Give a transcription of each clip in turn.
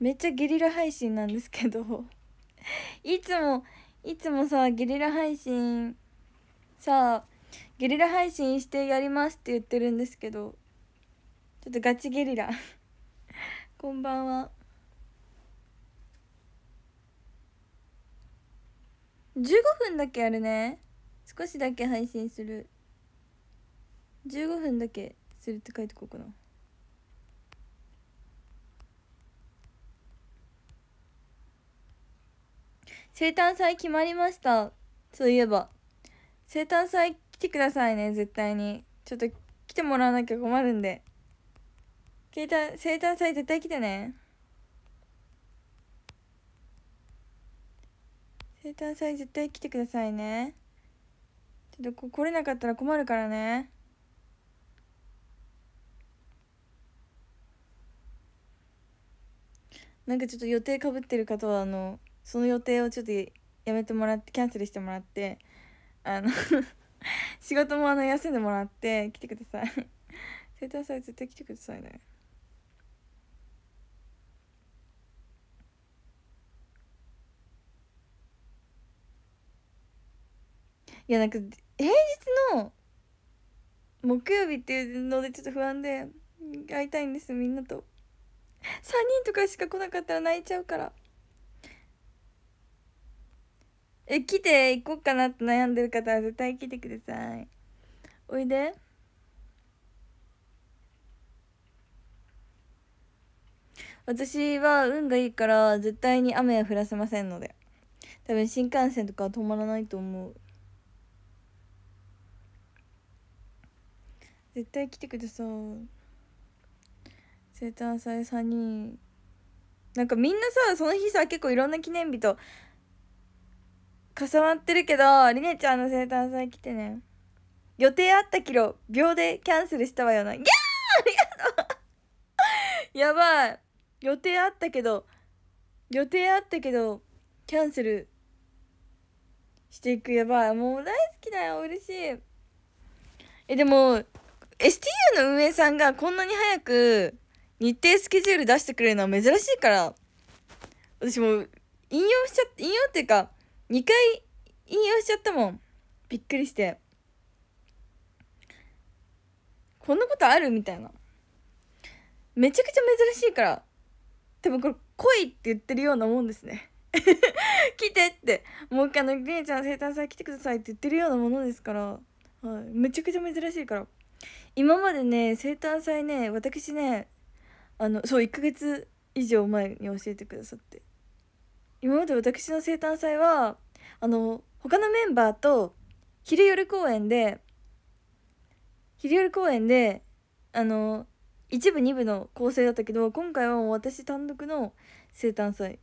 めっちゃゲリラ配信なんですけどいつもいつもさゲリラ配信さゲリラ配信してやりますって言ってるんですけどちょっとガチゲリラ こんばんは15分だけやるね少しだけ配信する15分だけするって書いてこうかな生誕祭決まりましたそういえば生誕祭来てくださいね絶対にちょっと来てもらわなきゃ困るんで生誕生誕祭絶対来てね生誕祭絶対来てくださいねちょっと来れなかったら困るからねなんかちょっと予定かぶってる方はあのその予定をちょっとやめてもらってキャンセルしてもらってあの 仕事もあの休んでもらって来てください生 絶対来てくださいねいやなんか平日の木曜日っていうのでちょっと不安で会いたいんですみんなと3人とかしか来なかったら泣いちゃうから。え来て行こうかなって悩んでる方は絶対来てくださいおいで私は運がいいから絶対に雨は降らせませんので多分新幹線とかは止まらないと思う絶対来てください生誕祭3人なんかみんなさその日さ結構いろんな記念日と重なってるけどりねちゃんの生誕祭来てね予定あったキロ秒でキャンセルしたわよなギャーありがとうやばい予定あったけど予定あったけどキャンセルしていくやばいもう大好きだよ嬉しいえでも STU の運営さんがこんなに早く日程スケジュール出してくれるのは珍しいから私も引用しちゃって引用っていうか2回引用しちゃったもんびっくりしてこんなことあるみたいなめちゃくちゃ珍しいから多分これ「恋」って言ってるようなもんですね 来てってもう一回のりちゃん生誕祭来てくださいって言ってるようなものですから、はい、めちゃくちゃ珍しいから今までね生誕祭ね私ねあのそう1ヶ月以上前に教えてくださって今まで私の生誕祭はあの他のメンバーと昼夜公演で昼夜公演であの一部二部の構成だったけど今回はもう私単独の生誕祭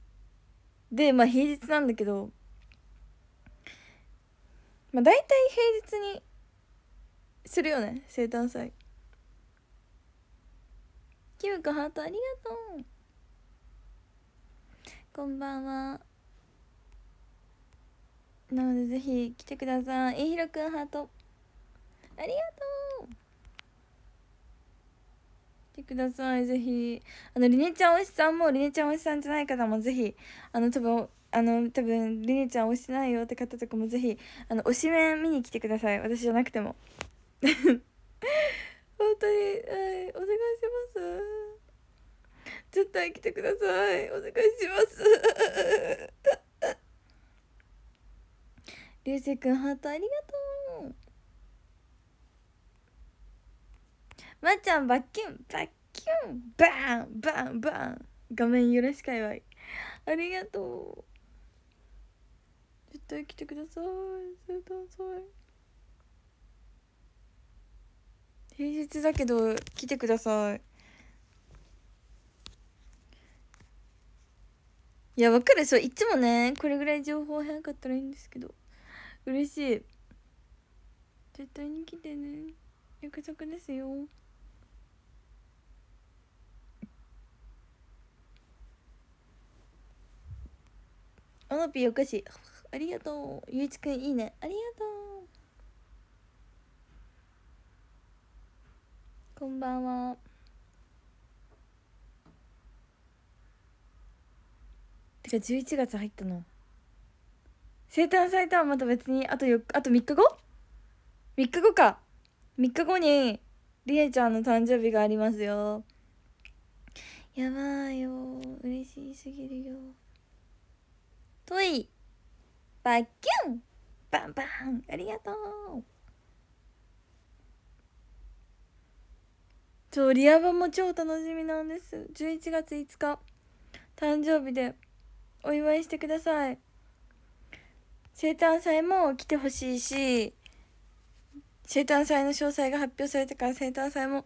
でまあ平日なんだけどまあ大体平日にするよね生誕祭キム君ハートありがとうこんばんはなのでぜひ来てくださいえひろくんハートありがとう来てくださいぜひあのりねちゃんおしさんもりねちゃんおしさんじゃない方もぜひあの多分あの多分りねちゃん推してないよって方とかもぜひあの推し面見に来てください私じゃなくても 本当に、はい、お願いします絶対来てくださいお願いします流星くんハートありがとうまっちゃんバッキュンバッキュンバーンバーンバーン画面よろしかいわいありがとう絶対来てください絶対来てください平日だけど来てくださいいやわかるでしょいつもねこれぐらい情報早かったらいいんですけど嬉しい絶対に来てね約束ですよオのぴーお菓子ありがとうゆういちくんいいねありがとうこんばんはてか11月入ったの生誕祭とはまた別にあとあと3日後 ?3 日後か3日後にりえちゃんの誕生日がありますよやばいよ嬉しすぎるよトイバキュンバンバンありがとうそうリアバも超楽しみなんです11月5日誕生日でお祝いしてください生誕祭も来てほしいし生誕祭の詳細が発表されてから生誕祭も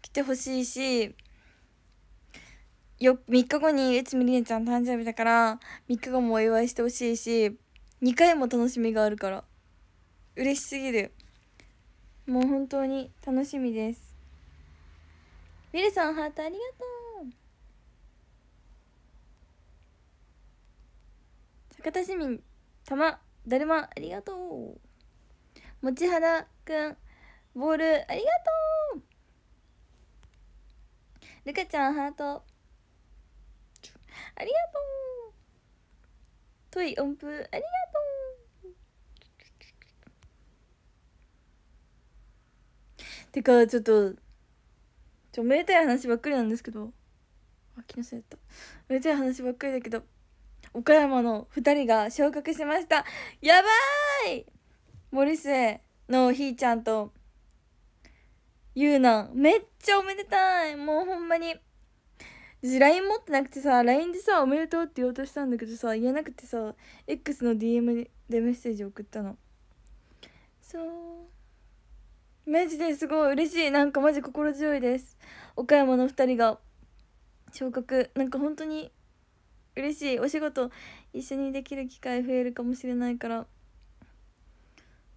来てほしいしよ3日後に内海りねちゃん誕生日だから3日後もお祝いしてほしいし2回も楽しみがあるから嬉しすぎるもう本当に楽しみですィルさんハートありがとう片市民たまだるまありがとう持原くんボールありがとうルカちゃんハートありがとうトイ音符ありがとうてかちょっとちょめでたい話ばっかりなんですけどあ気のせいだっためでたい話ばっかりだけど岡山の2人が昇格しましたやばい森末のひーちゃんとゆうなめっちゃおめでたいもうほんまに私 LINE 持ってなくてさ LINE でさ「おめでとう」って言おうとしたんだけどさ言えなくてさ X の DM でメッセージ送ったのそうマジですごい嬉しいなんかマジ心強いです岡山の2人が昇格なんか本当に嬉しいお仕事一緒にできる機会増えるかもしれないから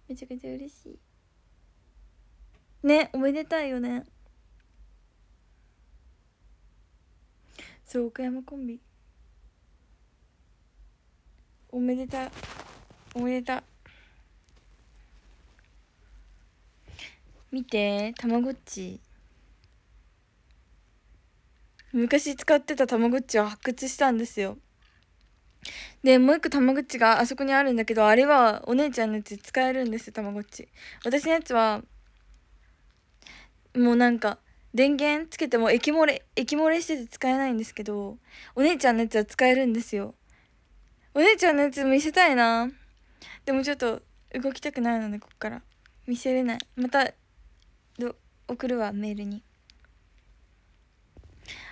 めちゃくちゃ嬉しいねおめでたいよねそう岡山コンビおめでたおめでた見てたまごっち昔使ってたたまごっちを発掘したんですよでもう一個たまごっちがあそこにあるんだけどあれはお姉ちゃんのやつ使えるんですよたまごっち私のやつはもうなんか電源つけても液漏れ液漏れしてて使えないんですけどお姉ちゃんのやつは使えるんですよお姉ちゃんのやつ見せたいなでもちょっと動きたくないのでこっから見せれないまた送るわメールに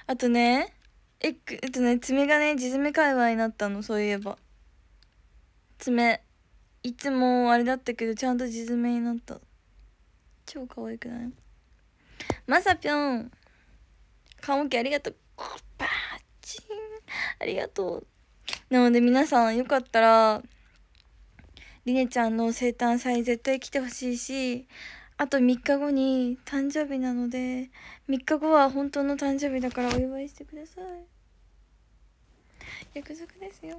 あとね、えっとね、爪がね、地爪界隈になったの、そういえば。爪。いつもあれだったけど、ちゃんと地爪になった。超可愛くないまさぴょん。顔もきありがとう。バーチン。ありがとう。なので皆さんよかったら、りねちゃんの生誕祭絶対来てほしいし、あと3日後に誕生日なので3日後は本当の誕生日だからお祝いしてください約束ですよ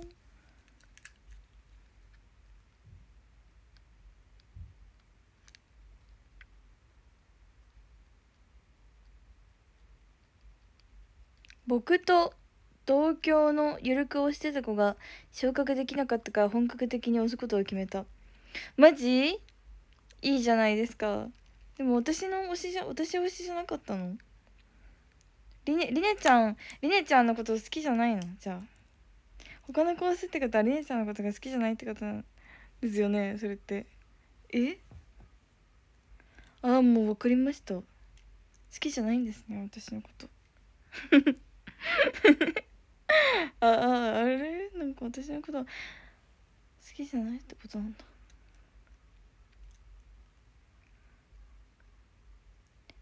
僕と同郷のゆるくをしてた子が昇格できなかったから本格的に押すことを決めたマジいいじゃないですかでも私の推しじゃ私推しじゃなかったのりねりねちゃんりねちゃんのこと好きじゃないのじゃあ他のコースってことはりねちゃんのことが好きじゃないってことなんですよねそれってえああもう分かりました好きじゃないんですね私のこと あああれなんか私のこと好きじゃないってことなんだ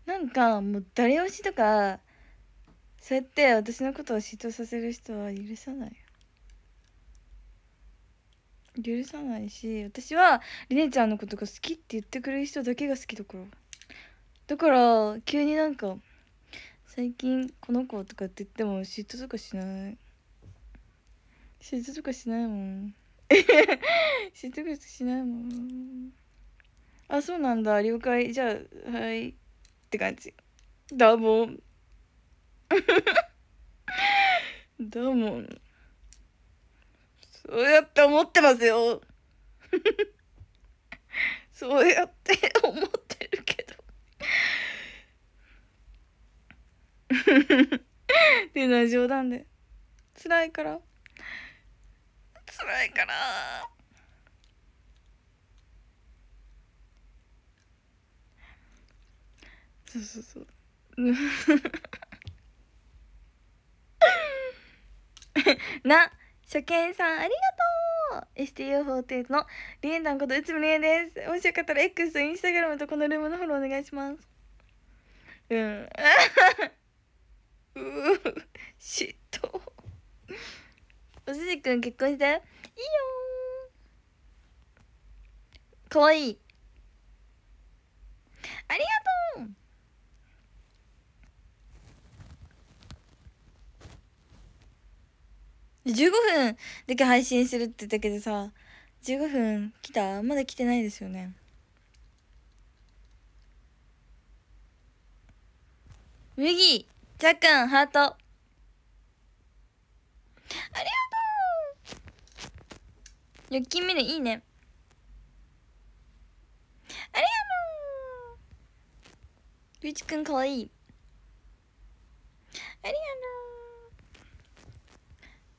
なんかもう誰推しとかそうやって私のことを嫉妬させる人は許さない許さないし私はりねちゃんのことが好きって言ってくれる人だけが好きだからだから急になんか最近この子とかって言っても嫉妬とかしない嫉妬とかしないもん 嫉妬とかしないもんあそうなんだ了解じゃあはいって感じ。どうも。どうも。そうやって思ってますよ。そうやって思ってるけど でな冗談で辛いから辛いからそうそうそう な初見さんありがとう STU48 のリエンダンこと内海りですもしよかったら X と Instagram とこのルームのフォローお願いしますうん うー嫉妬おすじくん結婚したよいいよかわいいありがとう15分だけ配信するって言ったけどさ15分来たまだ来てないですよね麦ちゃくんハートありがとうよっき見るいいねありがとうゆうちくんかわいいありがとう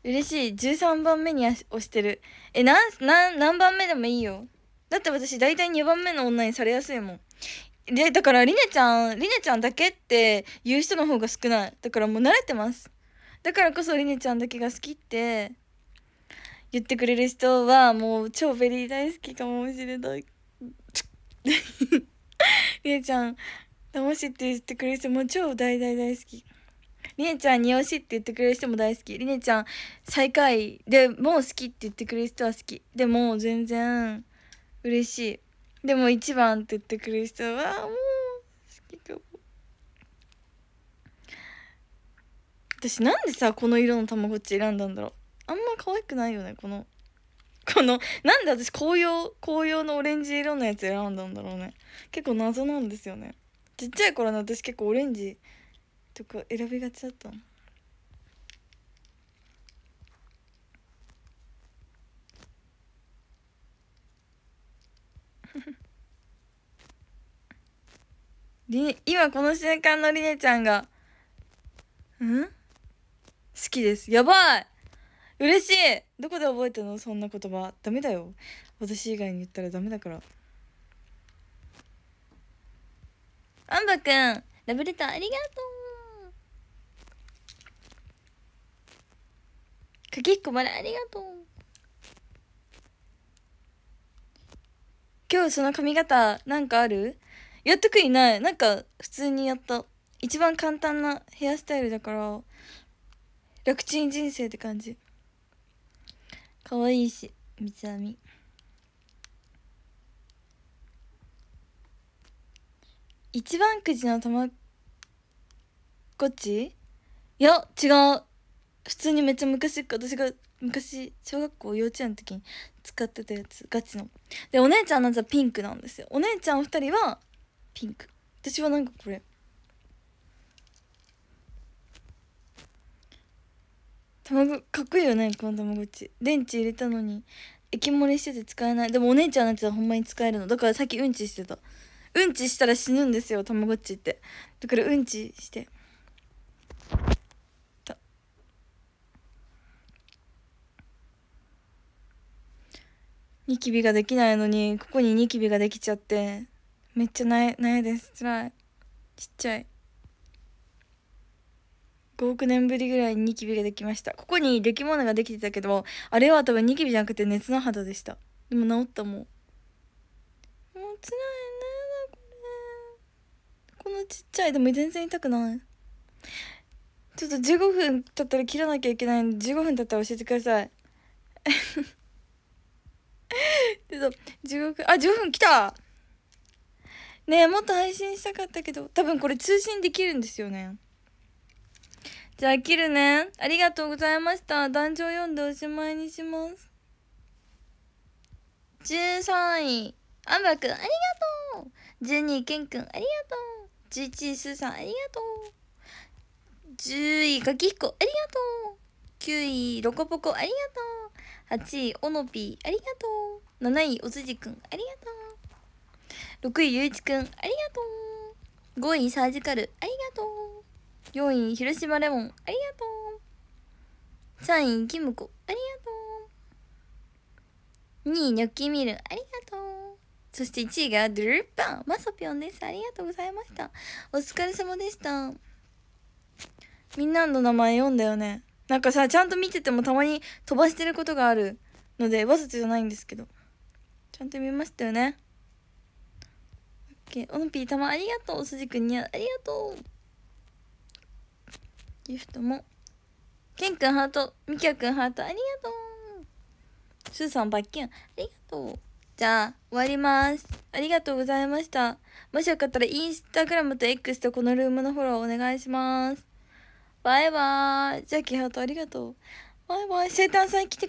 嬉しい13番目に押してるえなな何番目でもいいよだって私大体2番目の女にされやすいもんでだからりねちゃんりねちゃんだけって言う人の方が少ないだからもう慣れてますだからこそりねちゃんだけが好きって言ってくれる人はもう超ベリー大好きかもしれないりね ちゃん楽しいって言ってくれる人も超大大大好きりねちゃんに推しって言ってくれる人も大好きりねちゃん最下位でもう好きって言ってくれる人は好きでも全然嬉しいでも一番って言ってくれる人はもう好きかも私なんでさこの色のたまごっち選んだんだろうあんま可愛くないよねこの このなんで私紅葉紅葉のオレンジ色のやつ選んだんだろうね結構謎なんですよねちっちゃい頃の私結構オレンジとこ選びがちだったの。り 今この瞬間のりねちゃんが「ん好きです」やばい嬉しいどこで覚えたのそんな言葉ダメだよ私以外に言ったらダメだからあんばくんラブレターありがとうかきっこまでありがとう今日その髪型なんかあるやっとくいないなんか普通にやった一番簡単なヘアスタイルだから楽ちん人生って感じ可愛いし三つ編み一番くじの玉こっちいや違う普通にめっちゃ昔私が昔小学校幼稚園の時に使ってたやつガチのでお姉ちゃんなんてピンクなんですよお姉ちゃんお二人はピンク私はなんかこれ卵かっこいいよねこのたまごっち電池入れたのに液漏れしてて使えないでもお姉ちゃんのやつはほんまに使えるのだからさっきうんちしてたうんちしたら死ぬんですよたまごっちってだからうんちしてニキビができないのにここにニキビができちゃってめっちゃないないですつらいちっちゃい5億年ぶりぐらいにニキビができましたここにできものができてたけどあれは多分ニキビじゃなくて熱の肌でしたでも治ったもんもうつらいねこれこのちっちゃいでも全然痛くないちょっと15分経ったら切らなきゃいけないんで15分経ったら教えてくださいけど、15分、あ、1分来たねえ、もっと配信したかったけど、多分これ通信できるんですよね。じゃあ切るね。ありがとうございました。壇上読んでおしまいにします。13位、あンバくん、ありがとう !12 位、けんくん、ありがとう !11 位、すーさん、ありがとう !10 位、かきひこ、ありがとう !9 位、ロコポコ、ありがとう !8 位、おのぴー、ありがとう7位おつじくんありがとう6位ゆういちくんありがとう5位サージカルありがとう4位広島レモンありがとう3位キムコありがとう2位ニョッキーミルありがとうそして1位がドゥルッパンまさぴょんですありがとうございましたお疲れ様でしたみんなの名前読んだよねなんかさちゃんと見ててもたまに飛ばしてることがあるのでわざとじゃないんですけどちゃんと見ましたよねオンピーたまありがとうすじくんにありがとうギフトもケンくんハートみきゃくんハートありがとうすーさんバッキンありがとうじゃあ終わりますありがとうございましたもしよかったらインスタグラムと X とこのルームのフォローお願いしますバイバーイジャッキーハートありがとうバイバイ生誕祭来て